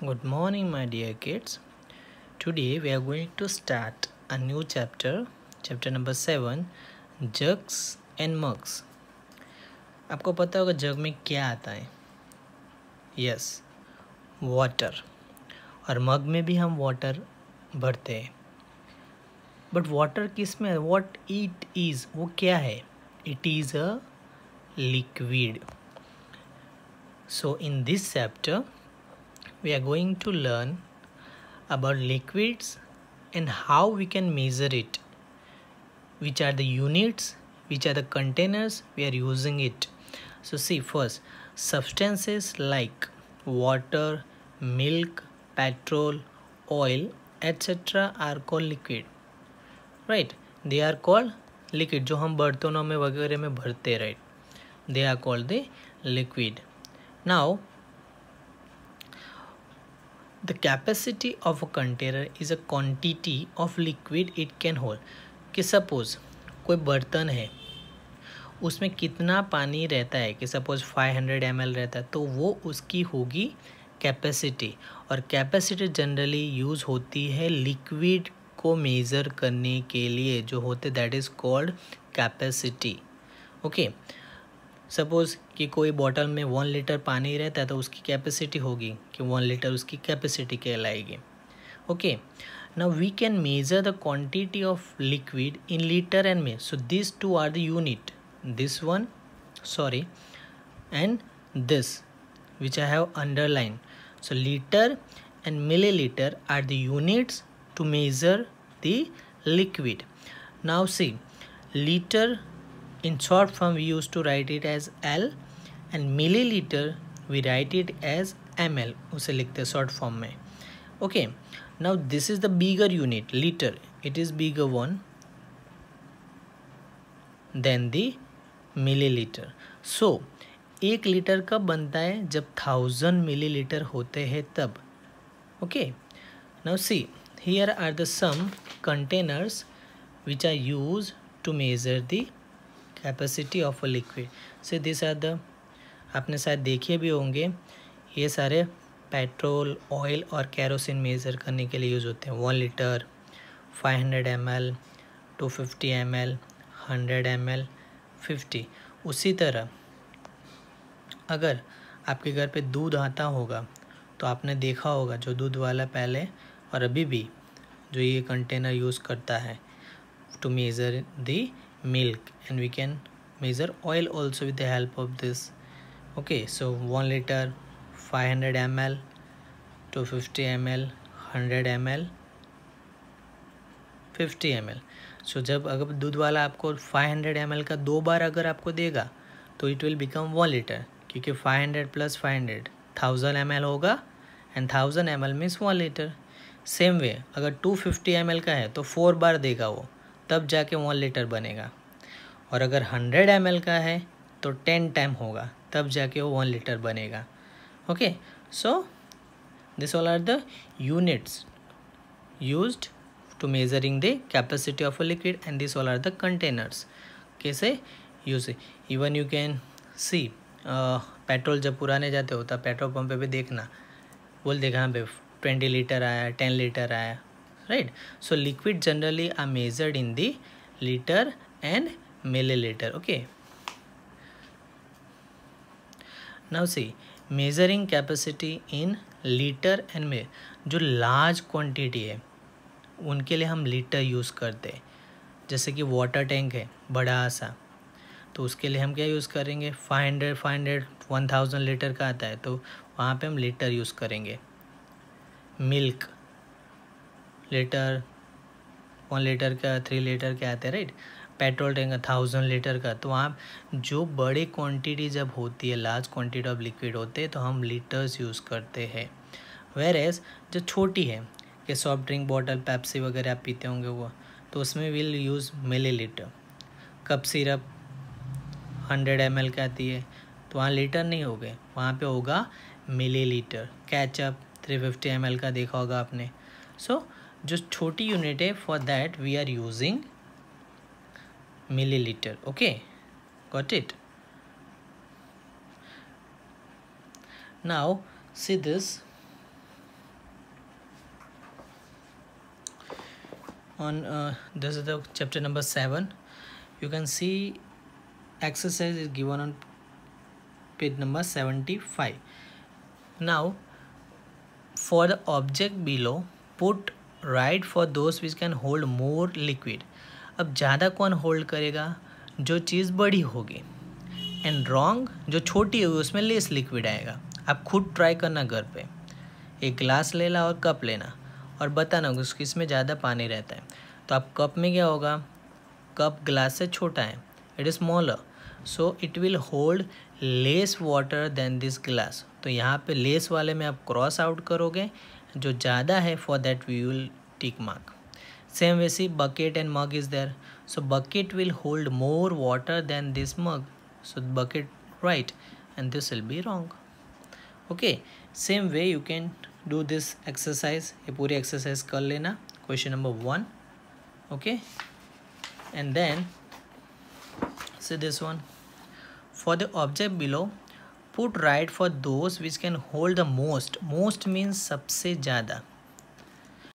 Good morning, my dear kids. Today we are going to start a new chapter, chapter number 7 jugs and mugs. आपको पता होगा जग में क्या आता है यस yes, वाटर और मग में भी हम वाटर भरते हैं बट वाटर किस में वॉट इट इज़ वो क्या है it is a liquid so in this chapter we are going to learn about liquids and how we can measure it which are the units which are the containers we are using it so see first substances like water milk petrol oil etc are called liquid right they are called liquid. जो हम बर्तनों में वगैरह में भरते right they are called the liquid The capacity of a container is a quantity of liquid it can hold. कि suppose कोई बर्तन है उसमें कितना पानी रहता है कि सपोज़ 500 हंड्रेड एम रहता है तो वो उसकी होगी कैपेसिटी और कैपेसिटी जनरली यूज़ होती है लिक्विड को मेज़र करने के लिए जो होते that is called capacity okay okay. Suppose कि कोई बॉटल में वन लीटर पानी रहता है तो उसकी कैपेसिटी होगी कि वन लीटर उसकी कैपेसिटी कहलाएगी okay now we can measure the quantity of liquid in litre and में so this two are the unit this one sorry and this which I have underline so litre and millilitre are the units to measure the liquid now see litre in short form we used to write it as L and milliliter we write it as ml use likhte short form mein okay now this is the bigger unit liter it is bigger one than the milliliter so एक litre कब बनता है जब thousand millilitre होते हैं तब okay now see here are the some containers which are use to measure the capacity of a liquid so this are the आपने शायद देखे भी होंगे ये सारे पेट्रोल ऑयल और कैरोसिन मेज़र करने के लिए यूज़ होते हैं one litre five hundred M L two fifty M L hundred M L fifty उसी तरह अगर आपके घर पे दूध आता होगा तो आपने देखा होगा जो दूध वाला पहले और अभी भी जो ये कंटेनर यूज़ करता है to measure the milk and we can measure oil also with the help of this okay so 1 liter 500 ml 250 ml 100 ml 50 ml so so, जब अगर दूध वाला आपको 500 ml का दो बार अगर आपको देगा तो it will become one litre क्योंकि 500 प्लस 500 थाउजेंड एम होगा and thousand M L means one litre same way अगर 250 ml का है तो फोर बार देगा वो तब जाके वन लीटर बनेगा और अगर हंड्रेड एम का है तो टेन टाइम होगा तब जाके वो वन लीटर बनेगा okay so this all are the units use to measuring the capacity of a liquid and this all are the containers कैसे use even you can see petrol जब पुराने जाते होता पेट्रोल पंप पे भी देखना बोल देखा हाँ पे ट्वेंटी लीटर आया टेन लीटर आया right so liquid generally are measured in the liter and milliliter okay now see measuring capacity in liter and mill जो large quantity है उनके लिए हम liter use करते हैं जैसे कि water tank है बड़ा सा तो उसके लिए हम क्या यूज़ करेंगे 500 500 1000 हंड्रेड वन थाउजेंड लीटर का आता है तो वहाँ पे हम लीटर यूज़ करेंगे मिल्क लीटर वन लीटर का थ्री लीटर के आते हैं right petrol tank thousand litre का तो वहाँ जो बड़ी क्वांटिटी जब होती है लार्ज क्वांटिटी ऑफ लिक्विड होते हैं तो हम लीटर्स यूज़ करते हैं वेर एज जो छोटी है कि सॉफ्ट ड्रिंक बॉटल पैप्सी वगैरह आप पीते होंगे वो तो उसमें will use millilitre cup syrup hundred M L का आती है तो वहाँ लीटर नहीं हो गए वहाँ पर होगा millilitre ketchup three fifty M L का देखा होगा आपने सो so, Just छोटी यूनिट है for that we are using milliliter okay got it now see this on uh, this is the chapter number 7 you can see exercise is given on page number 75 now for the object below put right for those which can hold more liquid अब ज़्यादा कौन hold करेगा जो चीज़ बड़ी होगी and wrong जो छोटी होगी उसमें लेस लिक्विड आएगा आप खुद ट्राई करना घर पे एक ग्लास ले ला और कप लेना और बताना उसकी इसमें ज़्यादा पानी रहता है तो आप कप में क्या होगा कप ग्लास से छोटा है it is smaller so it will hold less water than this glass तो यहाँ पे लेस वाले में आप क्रॉस आउट करोगे जो ज़्यादा है for that we will tick mark same way see bucket and mug is there so bucket will hold more water than this mug so bucket right and this will be wrong okay same way you can do this exercise ये पूरी exercise कर लेना question number one okay and then see this one for the object below put right for those which can hold the most most means सबसे ज़्यादा